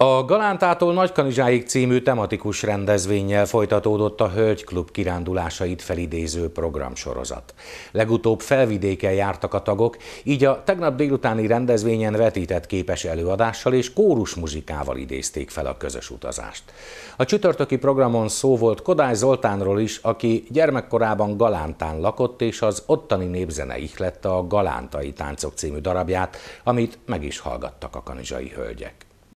A Galántától Nagykanizsáig című tematikus rendezvényel folytatódott a Hölgyklub kirándulásait felidéző programsorozat. Legutóbb felvidéken jártak a tagok, így a tegnap délutáni rendezvényen vetített képes előadással és muzsikával idézték fel a közös utazást. A csütörtöki programon szó volt Kodály Zoltánról is, aki gyermekkorában Galántán lakott, és az ottani népzene ihlette a Galántai Táncok című darabját, amit meg is hallgattak a kanizsai hölgyek.